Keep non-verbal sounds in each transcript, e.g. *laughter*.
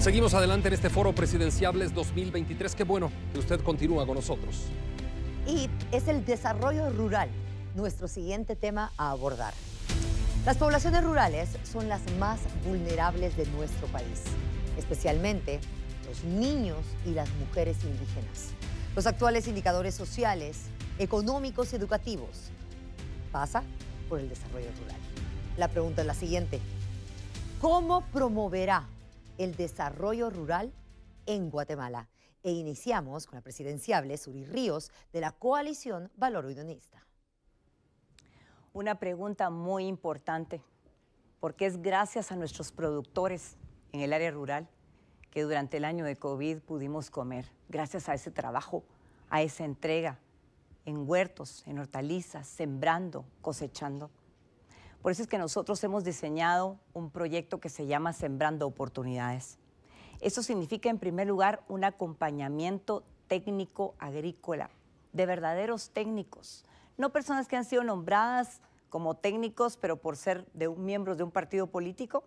Seguimos adelante en este foro presidenciables 2023. Qué bueno que usted continúa con nosotros. Y es el desarrollo rural, nuestro siguiente tema a abordar. Las poblaciones rurales son las más vulnerables de nuestro país, especialmente los niños y las mujeres indígenas. Los actuales indicadores sociales, económicos y educativos pasa por el desarrollo rural. La pregunta es la siguiente. ¿Cómo promoverá el desarrollo rural en Guatemala. E iniciamos con la presidenciable Suri Ríos de la coalición Valor Una pregunta muy importante, porque es gracias a nuestros productores en el área rural que durante el año de COVID pudimos comer, gracias a ese trabajo, a esa entrega en huertos, en hortalizas, sembrando, cosechando. Por eso es que nosotros hemos diseñado un proyecto que se llama Sembrando Oportunidades. Eso significa, en primer lugar, un acompañamiento técnico agrícola, de verdaderos técnicos, no personas que han sido nombradas como técnicos, pero por ser miembros de un partido político,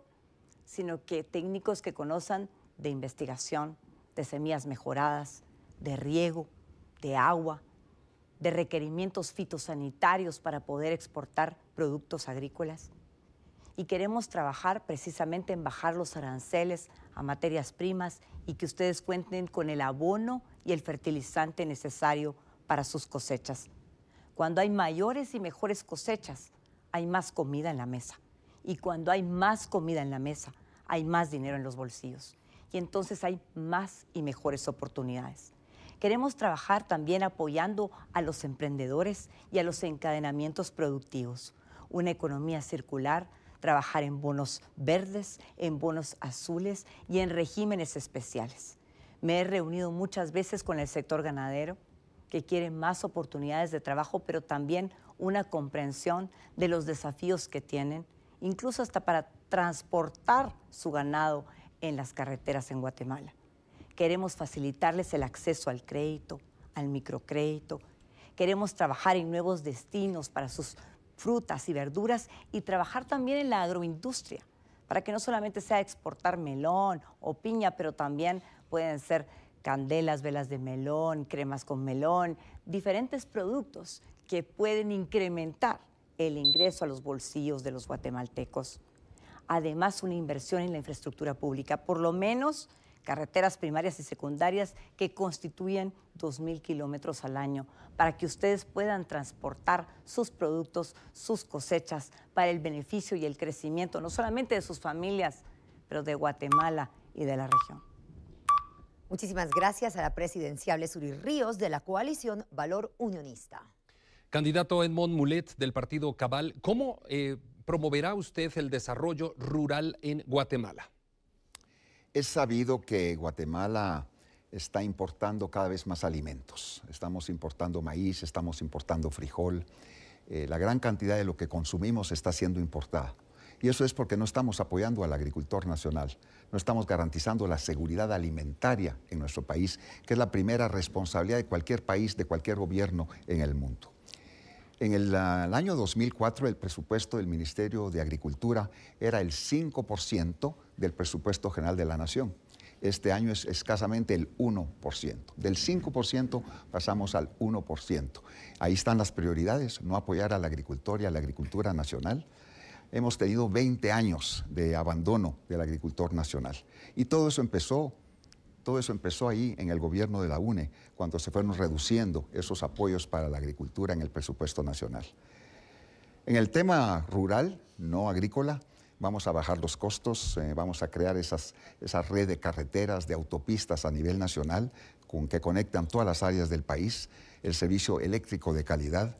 sino que técnicos que conozcan de investigación, de semillas mejoradas, de riego, de agua, de requerimientos fitosanitarios para poder exportar productos agrícolas. Y queremos trabajar precisamente en bajar los aranceles a materias primas y que ustedes cuenten con el abono y el fertilizante necesario para sus cosechas. Cuando hay mayores y mejores cosechas, hay más comida en la mesa. Y cuando hay más comida en la mesa, hay más dinero en los bolsillos. Y entonces hay más y mejores oportunidades. Queremos trabajar también apoyando a los emprendedores y a los encadenamientos productivos. Una economía circular, trabajar en bonos verdes, en bonos azules y en regímenes especiales. Me he reunido muchas veces con el sector ganadero, que quiere más oportunidades de trabajo, pero también una comprensión de los desafíos que tienen, incluso hasta para transportar su ganado en las carreteras en Guatemala. Queremos facilitarles el acceso al crédito, al microcrédito. Queremos trabajar en nuevos destinos para sus frutas y verduras y trabajar también en la agroindustria, para que no solamente sea exportar melón o piña, pero también pueden ser candelas, velas de melón, cremas con melón, diferentes productos que pueden incrementar el ingreso a los bolsillos de los guatemaltecos. Además, una inversión en la infraestructura pública, por lo menos carreteras primarias y secundarias que constituyen 2.000 kilómetros al año para que ustedes puedan transportar sus productos, sus cosechas para el beneficio y el crecimiento no solamente de sus familias, pero de Guatemala y de la región. Muchísimas gracias a la presidenciable Suri Ríos de la coalición Valor Unionista. Candidato Edmond Mulet del partido Cabal, ¿cómo eh, promoverá usted el desarrollo rural en Guatemala? Es sabido que Guatemala está importando cada vez más alimentos. Estamos importando maíz, estamos importando frijol. Eh, la gran cantidad de lo que consumimos está siendo importada. Y eso es porque no estamos apoyando al agricultor nacional, no estamos garantizando la seguridad alimentaria en nuestro país, que es la primera responsabilidad de cualquier país, de cualquier gobierno en el mundo. En el, ah, año 2004 el presupuesto del Ministerio de Agricultura era el 5% del presupuesto general de la Nación. Este año es escasamente el 1%. Del 5% pasamos al 1%. Ahí están las prioridades, no apoyar a la agricultura y a la agricultura nacional. Hemos tenido 20 años de abandono del agricultor nacional. Y todo eso empezó todo eso empezó ahí en el gobierno de la UNE, cuando se fueron reduciendo esos apoyos para la agricultura en el presupuesto nacional. En el tema rural, no agrícola, vamos a bajar los costos, eh, vamos a crear esas, esa red de carreteras, de autopistas a nivel nacional con que conectan todas las áreas del país, el servicio eléctrico de calidad,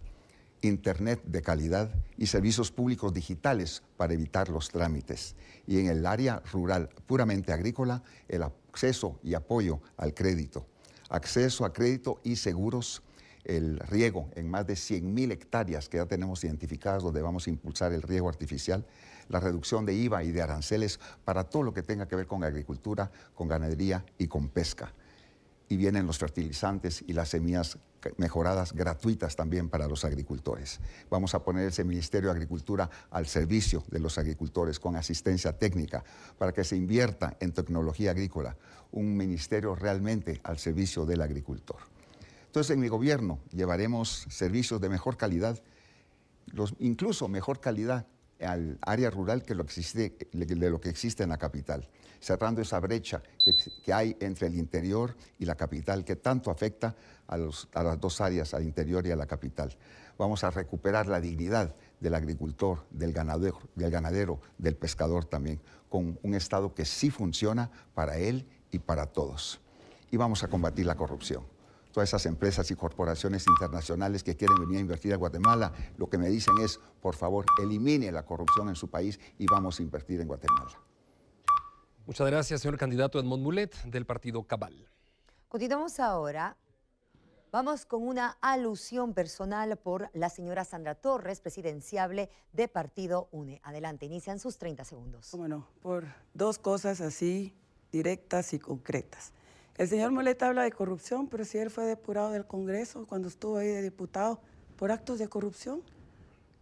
Internet de calidad y servicios públicos digitales para evitar los trámites. Y en el área rural puramente agrícola, el acceso y apoyo al crédito. Acceso a crédito y seguros, el riego en más de 100.000 hectáreas que ya tenemos identificadas donde vamos a impulsar el riego artificial, la reducción de IVA y de aranceles para todo lo que tenga que ver con agricultura, con ganadería y con pesca y vienen los fertilizantes y las semillas mejoradas gratuitas también para los agricultores. Vamos a poner ese Ministerio de Agricultura al servicio de los agricultores con asistencia técnica para que se invierta en tecnología agrícola, un ministerio realmente al servicio del agricultor. Entonces en mi gobierno llevaremos servicios de mejor calidad, incluso mejor calidad al área rural que lo existe, de lo que existe en la capital cerrando esa brecha que, hay entre el interior y la capital, que tanto afecta a, las dos áreas, al interior y a la capital. Vamos a recuperar la dignidad del agricultor, del ganadero, del ganadero, del pescador también, con un Estado que sí funciona para él y para todos. Y vamos a combatir la corrupción todas esas empresas y corporaciones internacionales que quieren venir a invertir a Guatemala, lo que me dicen es, por favor, elimine la corrupción en su país y vamos a invertir en Guatemala. Muchas gracias, señor candidato Edmond Mulet, del partido Cabal. Continuamos ahora. Vamos con una alusión personal por la señora Sandra Torres, presidenciable de Partido UNE. Adelante, inician sus 30 segundos. Bueno, por dos cosas así directas y concretas. El señor Mulet habla de corrupción, pero si él fue depurado del Congreso cuando estuvo ahí de diputado por actos de corrupción,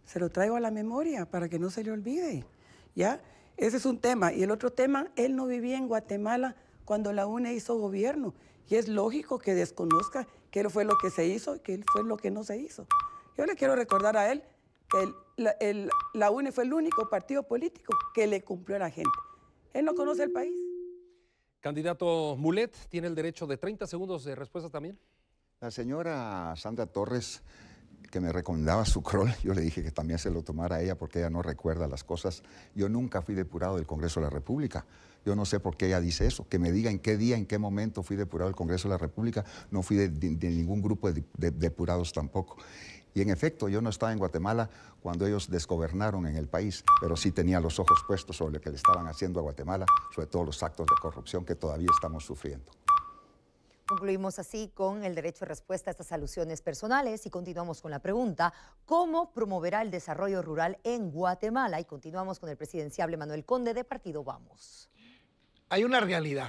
se lo traigo a la memoria para que no se le olvide. ¿Ya? Ese es un tema. Y el otro tema, él no vivía en Guatemala cuando la UNE hizo gobierno. Y es lógico que desconozca qué fue lo que se hizo y qué fue lo que no se hizo. Yo le quiero recordar a él que la, la UNE fue el único partido político que le cumplió a la gente. Él no conoce el país. Candidato Mulet, ¿tiene el derecho de 30 segundos de respuesta también? La señora Sandra Torres que me recomendaba su crol, *laughs* yo le dije que también se lo tomara a ella porque ella no recuerda las cosas. Yo nunca fui depurado del Congreso de la República. Yo no sé por qué ella dice eso. Que me diga en qué día, en qué momento fui depurado del Congreso de la República. No fui de, ningún grupo de, depurados tampoco. Y en efecto, yo no estaba en Guatemala cuando ellos desgobernaron en el país, pero sí tenía los ojos puestos sobre lo que le estaban haciendo a Guatemala, sobre todo los actos de corrupción que todavía estamos sufriendo. Concluimos así con el derecho de respuesta a estas alusiones personales y continuamos con la pregunta, ¿cómo promoverá el desarrollo rural en Guatemala? Y continuamos con el presidenciable Manuel Conde de Partido Vamos. Hay una realidad.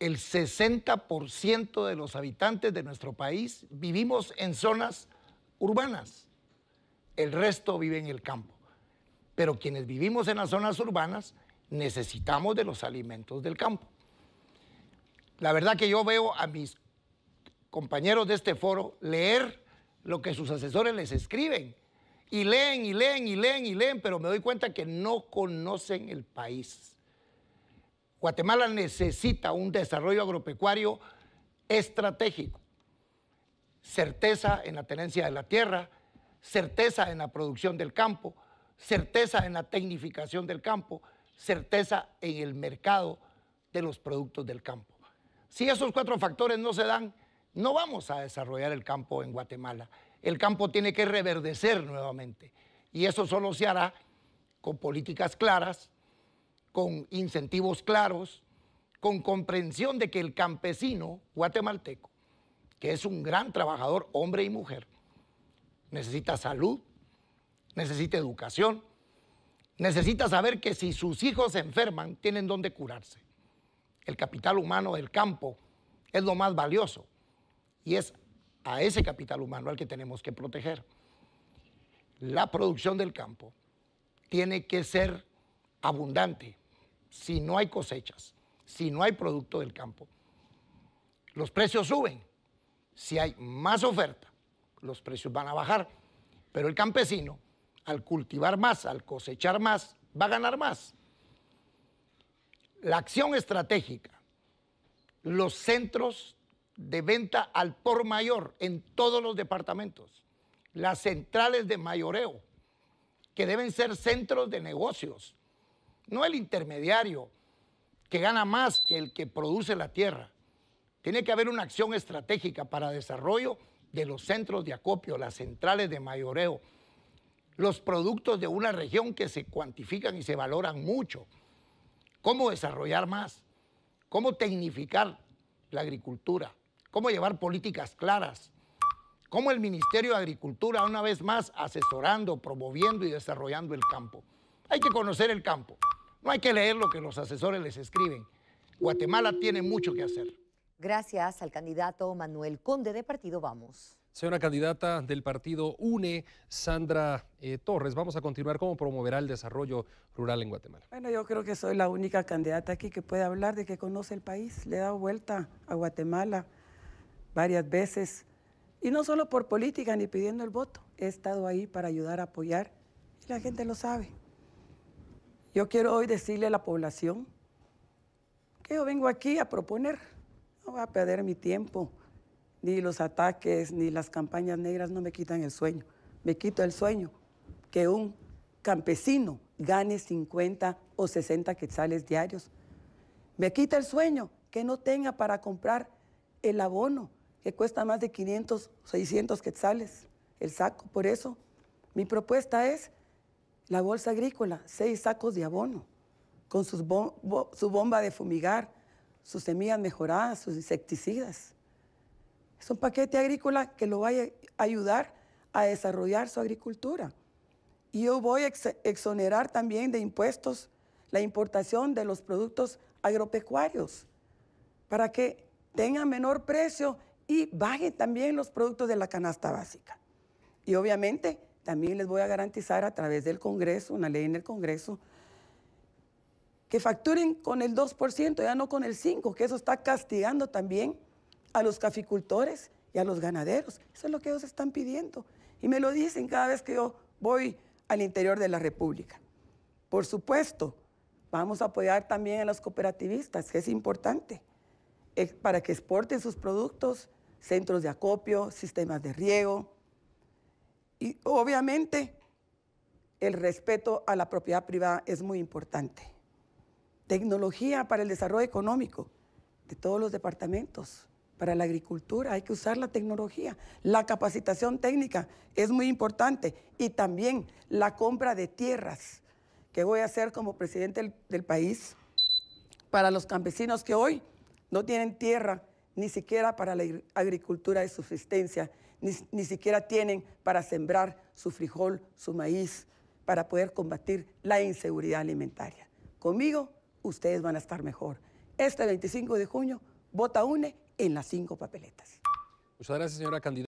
El 60% de los habitantes de nuestro país vivimos en zonas urbanas. El resto vive en el campo. Pero quienes vivimos en las zonas urbanas necesitamos de los alimentos del campo. La verdad que yo veo a mis compañeros de este foro leer lo que sus asesores les escriben. Y leen y leen y leen y leen, pero me doy cuenta que no conocen el país. Guatemala necesita un desarrollo agropecuario estratégico. Certeza en la tenencia de la tierra, certeza en la producción del campo, certeza en la tecnificación del campo, certeza en el mercado de los productos del campo. Si esos cuatro factores no se dan, no vamos a desarrollar el campo en Guatemala. El campo tiene que reverdecer nuevamente. Y eso solo se hará con políticas claras, con incentivos claros, con comprensión de que el campesino guatemalteco, que es un gran trabajador, hombre y mujer, necesita salud, necesita educación, necesita saber que si sus hijos se enferman, tienen dónde curarse el capital humano del campo es lo más valioso y es a ese capital humano al que tenemos que proteger. La producción del campo tiene que ser abundante. Si no hay cosechas, si no hay producto del campo, los precios suben. Si hay más oferta, los precios van a bajar. Pero el campesino, al cultivar más, al cosechar más, va a ganar más la acción estratégica, los centros de venta al por mayor en todos los departamentos, las centrales de mayoreo, que deben ser centros de negocios, no el intermediario que gana más que el que produce la tierra. Tiene que haber una acción estratégica para desarrollo de los centros de acopio, las centrales de mayoreo, los productos de una región que se cuantifican y se valoran mucho cómo desarrollar más, cómo tecnificar la agricultura, cómo llevar políticas claras, cómo el Ministerio de Agricultura, una vez más, asesorando, promoviendo y desarrollando el campo. Hay que conocer el campo, no hay que leer lo que los asesores les escriben. Guatemala tiene mucho que hacer. Gracias al candidato Manuel Conde de Partido Vamos. Soy una candidata del partido UNE, Sandra eh, Torres, vamos a continuar cómo promoverá el desarrollo rural en Guatemala. Bueno, yo creo que soy la única candidata aquí que puede hablar de que conoce el país. Le he dado vuelta a Guatemala varias veces y no solo por política ni pidiendo el voto. He estado ahí para ayudar a apoyar y la gente lo sabe. Yo quiero hoy decirle a la población que yo vengo aquí a proponer, no voy a perder mi tiempo ni los ataques, ni las campañas negras no me quitan el sueño. Me quito el sueño que un campesino gane 50 o 60 quetzales diarios. Me quita el sueño que no tenga para comprar el abono, que cuesta más de 500, 600 quetzales el saco. Por eso, mi propuesta es la bolsa agrícola, seis sacos de abono, con su bomba de fumigar, sus semillas mejoradas, sus insecticidas. Es un paquete agrícola que lo va a ayudar a desarrollar su agricultura. Y yo voy a exonerar también de impuestos la importación de los productos agropecuarios para que tengan menor precio y bajen también los productos de la canasta básica. Y obviamente también les voy a garantizar a través del Congreso, una ley en el Congreso, que facturen con el 2%, ya no con el 5%, que eso está castigando también a los caficultores y a los ganaderos. Eso es lo que ellos están pidiendo. Y me lo dicen cada vez que yo voy al interior de la República. Por supuesto, vamos a apoyar también a los cooperativistas, que es importante, eh, para que exporten sus productos, centros de acopio, sistemas de riego. Y obviamente el respeto a la propiedad privada es muy importante. Tecnología para el desarrollo económico de todos los departamentos. Para la agricultura hay que usar la tecnología. La capacitación técnica es muy importante y también la compra de tierras que voy a hacer como presidente del, país para los campesinos que hoy no tienen tierra ni siquiera para la agricultura de subsistencia, ni, ni, siquiera tienen para sembrar su frijol, su maíz, para poder combatir la inseguridad alimentaria. Conmigo, ustedes van a estar mejor. Este 25 de junio, vota UNE en las cinco papeletas. Muchas gracias, señora candidata.